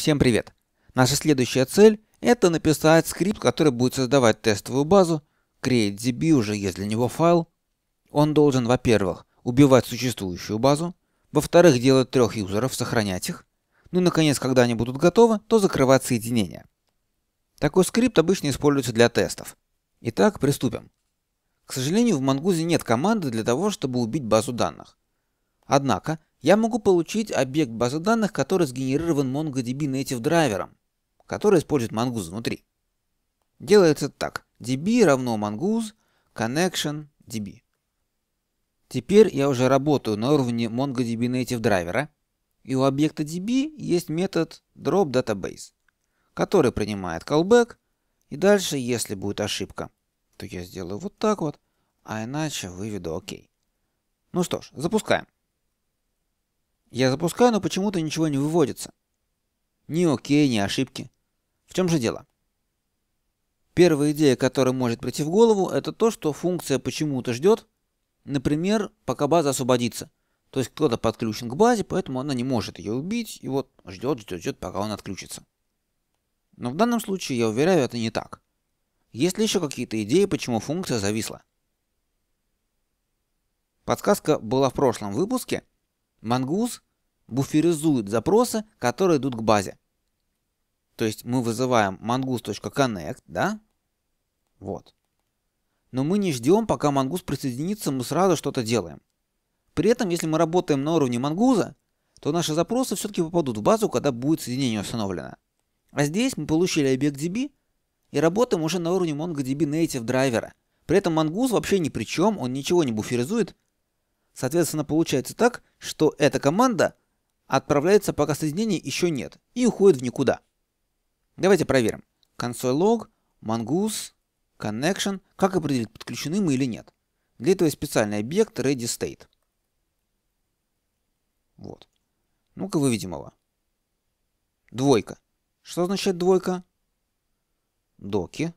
Всем привет! Наша следующая цель – это написать скрипт, который будет создавать тестовую базу, create.db уже есть для него файл. Он должен, во-первых, убивать существующую базу, во-вторых, делать трех юзеров, сохранять их, ну и, наконец, когда они будут готовы, то закрывать соединение. Такой скрипт обычно используется для тестов. Итак, приступим. К сожалению, в Мангузе нет команды для того, чтобы убить базу данных. Однако, я могу получить объект базы данных, который сгенерирован MongoDB Native драйвером, который использует Mongoose внутри. Делается так. DB равно Mongoose connection DB. Теперь я уже работаю на уровне MongoDB Native драйвера, и у объекта DB есть метод dropDatabase, который принимает callback, и дальше, если будет ошибка, то я сделаю вот так вот, а иначе выведу ОК. Ну что ж, запускаем. Я запускаю, но почему-то ничего не выводится. Ни окей, ни ошибки. В чем же дело? Первая идея, которая может прийти в голову, это то, что функция почему-то ждет, например, пока база освободится. То есть кто-то подключен к базе, поэтому она не может ее убить, и вот ждет, ждет, ждет, пока он отключится. Но в данном случае, я уверяю, это не так. Есть ли еще какие-то идеи, почему функция зависла? Подсказка была в прошлом выпуске – Мангуз буферизует запросы, которые идут к базе. То есть мы вызываем mongoose.connect, да? Вот. Но мы не ждем, пока мангуз присоединится, мы сразу что-то делаем. При этом, если мы работаем на уровне мангуза, то наши запросы все-таки попадут в базу, когда будет соединение установлено. А здесь мы получили объект DB и работаем уже на уровне MongoDB Native драйвера. При этом мангуз вообще ни при чем, он ничего не буферизует, Соответственно, получается так, что эта команда отправляется, пока соединения еще нет, и уходит в никуда. Давайте проверим. Console log, mongoose, connection, как определить, подключены мы или нет. Для этого специальный объект ready state. Вот. Ну-ка выведем его. Двойка. Что означает двойка? Доки.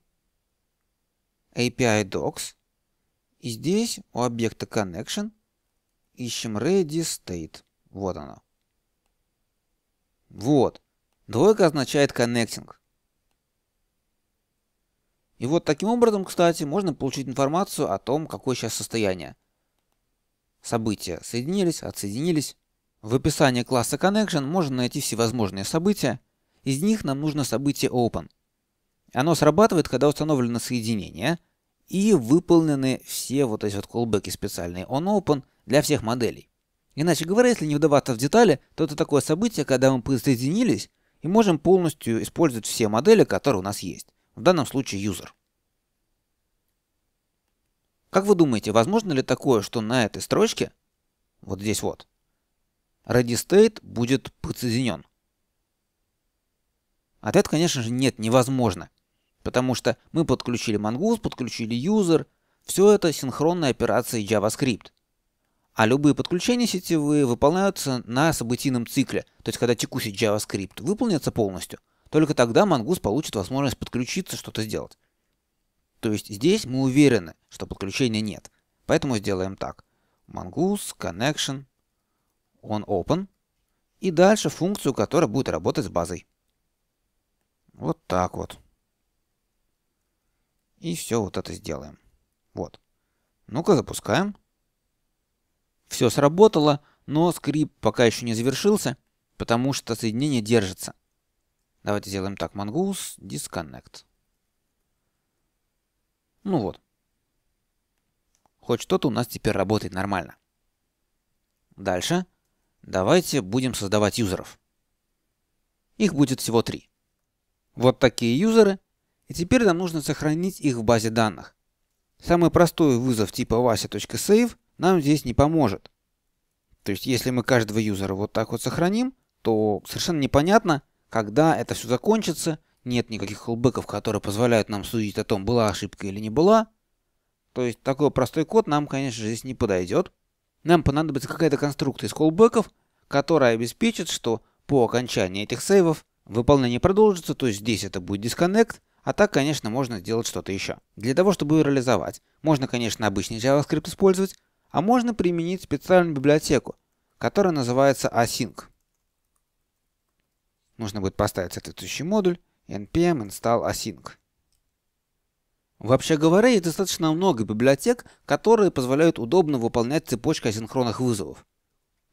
API docs. И здесь у объекта connection – ищем ready state. Вот оно. Вот. Двойка означает connecting. И вот таким образом, кстати, можно получить информацию о том, какое сейчас состояние. События соединились, отсоединились. В описании класса Connection можно найти всевозможные события. Из них нам нужно событие Open. Оно срабатывает, когда установлено соединение и выполнены все вот эти вот колбеки специальные on open для всех моделей. Иначе говоря, если не вдаваться в детали, то это такое событие, когда мы присоединились и можем полностью использовать все модели, которые у нас есть. В данном случае user. Как вы думаете, возможно ли такое, что на этой строчке, вот здесь вот, readyState будет подсоединен? Ответ, конечно же, нет, невозможно. Потому что мы подключили Mongoose, подключили user, все это синхронная операция JavaScript. А любые подключения сетевые выполняются на событийном цикле, то есть когда текущий JavaScript выполнится полностью, только тогда Mongoose получит возможность подключиться, что-то сделать. То есть здесь мы уверены, что подключения нет. Поэтому сделаем так. Mongoose connection on open. И дальше функцию, которая будет работать с базой. Вот так вот. И все вот это сделаем. Вот. Ну-ка запускаем. Все сработало, но скрип пока еще не завершился, потому что соединение держится. Давайте сделаем так. Mongoose disconnect. Ну вот. Хоть что-то у нас теперь работает нормально. Дальше. Давайте будем создавать юзеров. Их будет всего три. Вот такие юзеры. И теперь нам нужно сохранить их в базе данных. Самый простой вызов типа vasi.save нам здесь не поможет. То есть, если мы каждого юзера вот так вот сохраним, то совершенно непонятно, когда это все закончится. Нет никаких холбеков, которые позволяют нам судить о том, была ошибка или не была. То есть, такой простой код нам, конечно, здесь не подойдет. Нам понадобится какая-то конструкция из холбеков, которая обеспечит, что по окончании этих сейвов выполнение продолжится, то есть здесь это будет дисконнект, а так, конечно, можно сделать что-то еще. Для того, чтобы ее реализовать, можно, конечно, обычный JavaScript использовать, а можно применить специальную библиотеку, которая называется async. Нужно будет поставить соответствующий модуль npm install async. Вообще говоря, есть достаточно много библиотек, которые позволяют удобно выполнять цепочку асинхронных вызовов.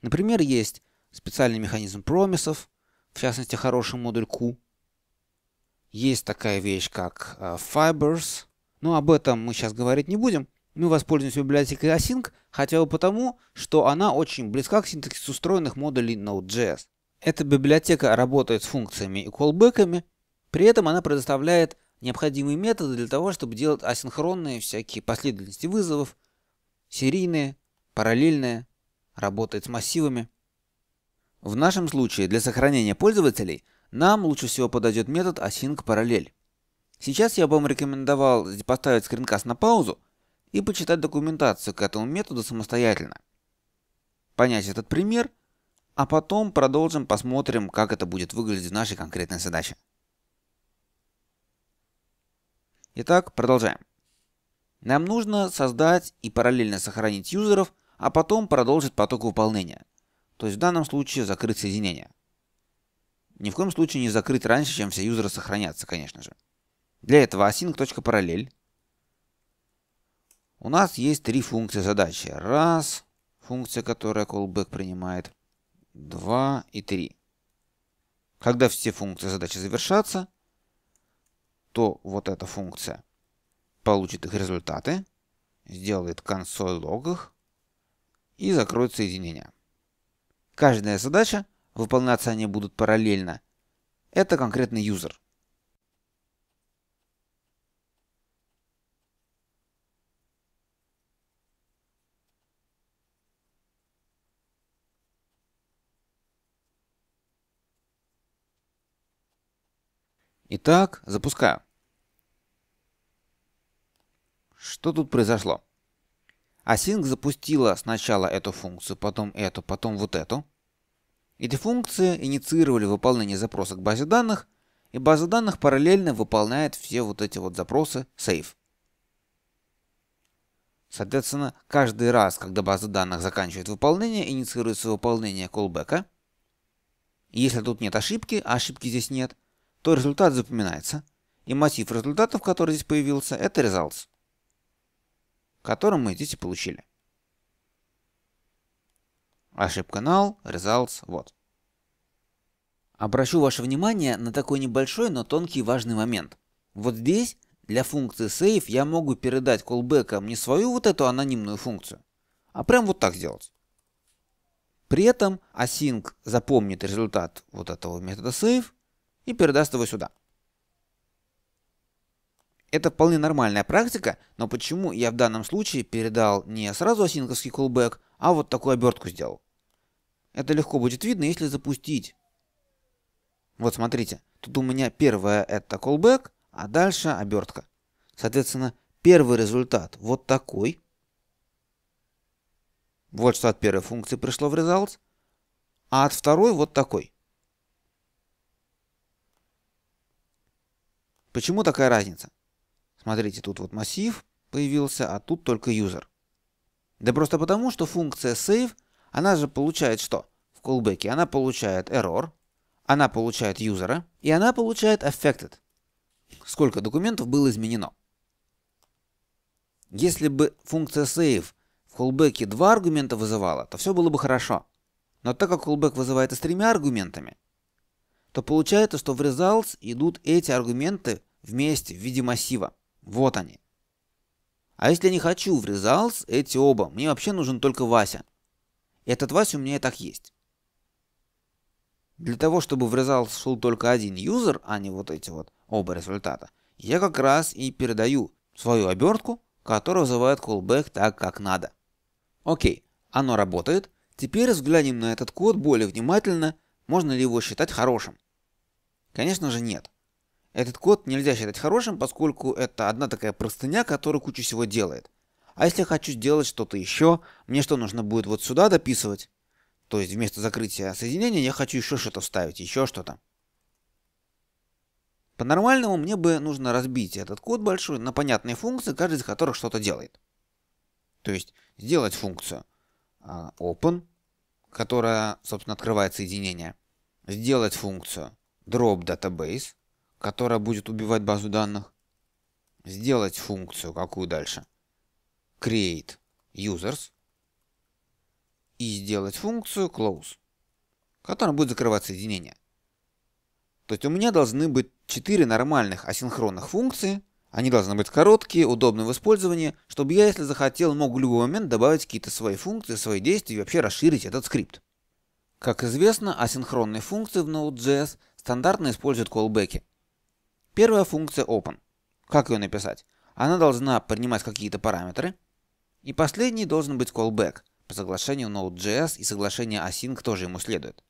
Например, есть специальный механизм промисов, в частности хороший модуль Q. Есть такая вещь, как э, Fibers, но об этом мы сейчас говорить не будем мы воспользуемся библиотекой async, хотя бы потому, что она очень близка к синтаксису встроенных модулей Node.js. Эта библиотека работает с функциями и колбеками, при этом она предоставляет необходимые методы для того, чтобы делать асинхронные всякие последовательности вызовов, серийные, параллельные, работает с массивами. В нашем случае для сохранения пользователей нам лучше всего подойдет метод async параллель. Сейчас я бы вам рекомендовал поставить скринкаст на паузу, и почитать документацию к этому методу самостоятельно. Понять этот пример, а потом продолжим, посмотрим, как это будет выглядеть в нашей конкретной задаче. Итак, продолжаем. Нам нужно создать и параллельно сохранить юзеров, а потом продолжить поток выполнения. То есть в данном случае закрыть соединение. Ни в коем случае не закрыть раньше, чем все юзеры сохранятся, конечно же. Для этого async.parallel у нас есть три функции задачи. Раз, функция, которая callback принимает, два и три. Когда все функции задачи завершатся, то вот эта функция получит их результаты, сделает консоль лог их и закроет соединение. Каждая задача, выполняться они будут параллельно, это конкретный юзер. Итак, запускаю. Что тут произошло? Async запустила сначала эту функцию, потом эту, потом вот эту. Эти функции инициировали выполнение запроса к базе данных, и база данных параллельно выполняет все вот эти вот запросы save. Соответственно, каждый раз, когда база данных заканчивает выполнение, инициируется выполнение callback. Если тут нет ошибки, а ошибки здесь нет – то результат запоминается, и массив результатов, который здесь появился, это results, который мы здесь и получили. Ошибка null, results, вот. Обращу ваше внимание на такой небольшой, но тонкий важный момент. Вот здесь для функции save я могу передать callback'ам не свою вот эту анонимную функцию, а прям вот так сделать. При этом async запомнит результат вот этого метода save и передаст его сюда. Это вполне нормальная практика, но почему я в данном случае передал не сразу осинковский колбэк, а вот такую обертку сделал? Это легко будет видно, если запустить. Вот смотрите, тут у меня первое это колбэк, а дальше обертка. Соответственно, первый результат вот такой. Вот что от первой функции пришло в results. А от второй вот такой. Почему такая разница? Смотрите, тут вот массив появился, а тут только user. Да просто потому, что функция save, она же получает что? В callback она получает error, она получает user, и она получает affected. Сколько документов было изменено? Если бы функция save в callback два аргумента вызывала, то все было бы хорошо. Но так как callback вызывает с тремя аргументами, то получается, что в results идут эти аргументы вместе в виде массива. Вот они. А если я не хочу в results эти оба, мне вообще нужен только Вася. Этот Вася у меня и так есть. Для того, чтобы в results шел только один юзер, а не вот эти вот оба результата, я как раз и передаю свою обертку, которая вызывает callback так, как надо. Окей, оно работает. Теперь взглянем на этот код более внимательно – можно ли его считать хорошим? Конечно же нет. Этот код нельзя считать хорошим, поскольку это одна такая простыня, которая кучу всего делает. А если я хочу сделать что-то еще, мне что нужно будет вот сюда дописывать? То есть вместо закрытия соединения я хочу еще что-то вставить, еще что-то. По-нормальному мне бы нужно разбить этот код большой на понятные функции, каждая из которых что-то делает. То есть сделать функцию а, open, которая, собственно, открывает соединение сделать функцию drop database, которая будет убивать базу данных, сделать функцию, какую дальше, create users, и сделать функцию close, которая будет закрывать соединение. То есть у меня должны быть 4 нормальных асинхронных функции, они должны быть короткие, удобные в использовании, чтобы я, если захотел, мог в любой момент добавить какие-то свои функции, свои действия и вообще расширить этот скрипт. Как известно, асинхронные функции в Node.js стандартно используют колбеки. Первая функция open. Как ее написать? Она должна принимать какие-то параметры. И последний должен быть callback по соглашению Node.js и соглашение async тоже ему следует.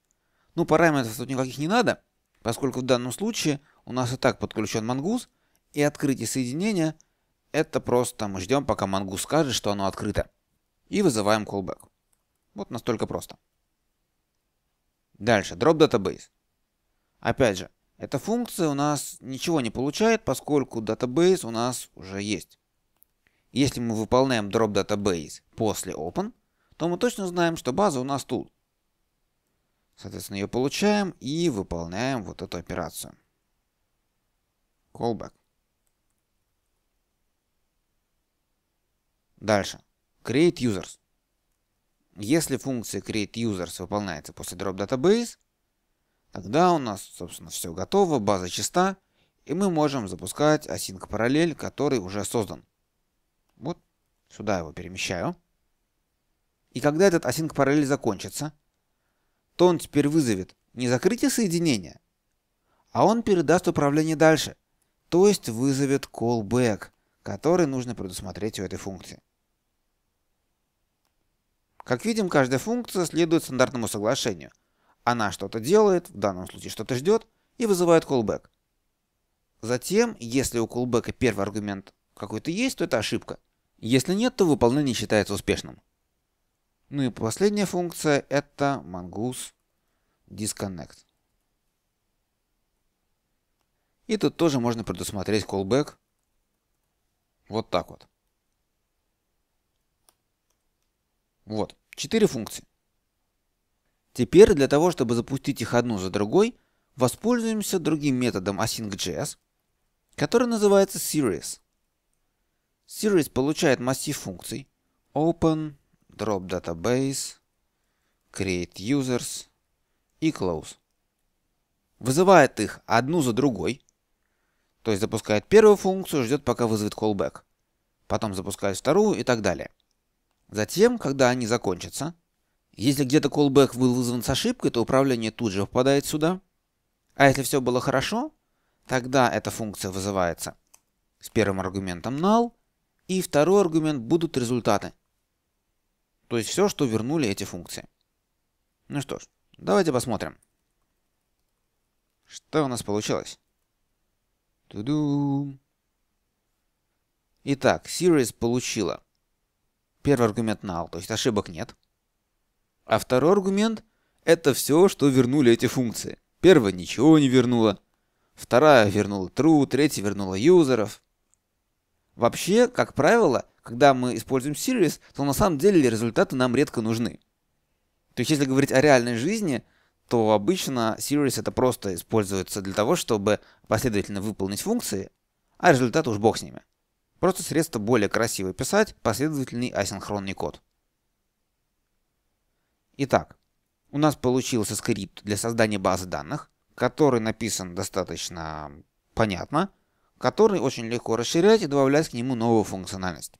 Ну, параметров тут никаких не надо, поскольку в данном случае у нас и так подключен мангус, и открытие соединения — это просто мы ждем, пока мангус скажет, что оно открыто, и вызываем callback. Вот настолько просто. Дальше, drop database. Опять же, эта функция у нас ничего не получает, поскольку database у нас уже есть. Если мы выполняем drop database после open, то мы точно знаем, что база у нас тут. Соответственно, ее получаем и выполняем вот эту операцию. Callback. Дальше. Create users. Если функция createUsers выполняется после drop database, тогда у нас, собственно, все готово, база чиста, и мы можем запускать async параллель, который уже создан. Вот сюда его перемещаю. И когда этот async параллель закончится, то он теперь вызовет не закрытие соединения, а он передаст управление дальше, то есть вызовет callback, который нужно предусмотреть у этой функции. Как видим, каждая функция следует стандартному соглашению. Она что-то делает, в данном случае что-то ждет, и вызывает callback. Затем, если у callback первый аргумент какой-то есть, то это ошибка. Если нет, то выполнение считается успешным. Ну и последняя функция это mongoose disconnect. И тут тоже можно предусмотреть callback. Вот так вот. Вот, четыре функции. Теперь для того, чтобы запустить их одну за другой, воспользуемся другим методом async.js, который называется series. Series получает массив функций open, drop database, create users и close. Вызывает их одну за другой, то есть запускает первую функцию, ждет пока вызовет callback. Потом запускает вторую и так далее. Затем, когда они закончатся, если где-то callback был вызван с ошибкой, то управление тут же попадает сюда. А если все было хорошо, тогда эта функция вызывается с первым аргументом null, и второй аргумент будут результаты. То есть все, что вернули эти функции. Ну что ж, давайте посмотрим. Что у нас получилось? Ту-дум. Итак, series получила Первый аргумент null, то есть ошибок нет. А второй аргумент — это все, что вернули эти функции. Первая ничего не вернула, вторая вернула true, третья вернула юзеров. Вообще, как правило, когда мы используем сервис, то на самом деле результаты нам редко нужны. То есть если говорить о реальной жизни, то обычно series это просто используется для того, чтобы последовательно выполнить функции, а результат уж бог с ними. Просто средство более красиво писать последовательный асинхронный код. Итак, у нас получился скрипт для создания базы данных, который написан достаточно понятно, который очень легко расширять и добавлять к нему новую функциональность.